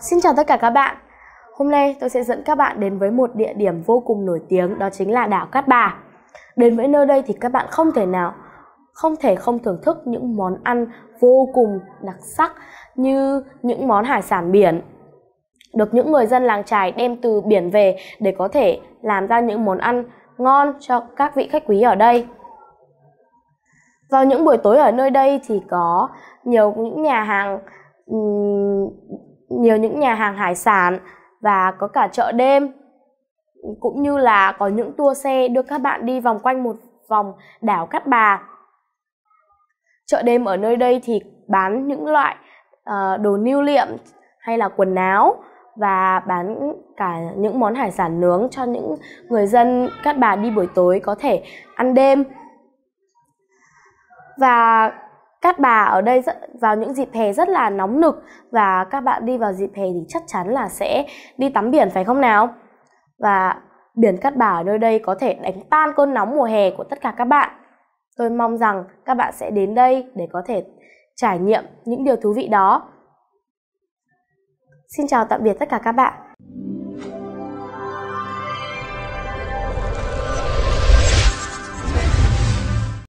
Xin chào tất cả các bạn. Hôm nay tôi sẽ dẫn các bạn đến với một địa điểm vô cùng nổi tiếng đó chính là đảo Cát Bà. Đến với nơi đây thì các bạn không thể nào không thể không thưởng thức những món ăn vô cùng đặc sắc như những món hải sản biển được những người dân làng trài đem từ biển về để có thể làm ra những món ăn ngon cho các vị khách quý ở đây. Vào những buổi tối ở nơi đây thì có nhiều những nhà hàng nhiều những nhà hàng hải sản và có cả chợ đêm cũng như là có những tour xe đưa các bạn đi vòng quanh một vòng đảo Cát Bà. Chợ đêm ở nơi đây thì bán những loại uh, đồ lưu niệm hay là quần áo và bán cả những món hải sản nướng cho những người dân Cát Bà đi buổi tối có thể ăn đêm. Và Cát bà ở đây rất, vào những dịp hè rất là nóng nực và các bạn đi vào dịp hè thì chắc chắn là sẽ đi tắm biển phải không nào? Và biển Cát Bà ở nơi đây có thể đánh tan cơn nóng mùa hè của tất cả các bạn. Tôi mong rằng các bạn sẽ đến đây để có thể trải nghiệm những điều thú vị đó. Xin chào tạm biệt tất cả các bạn.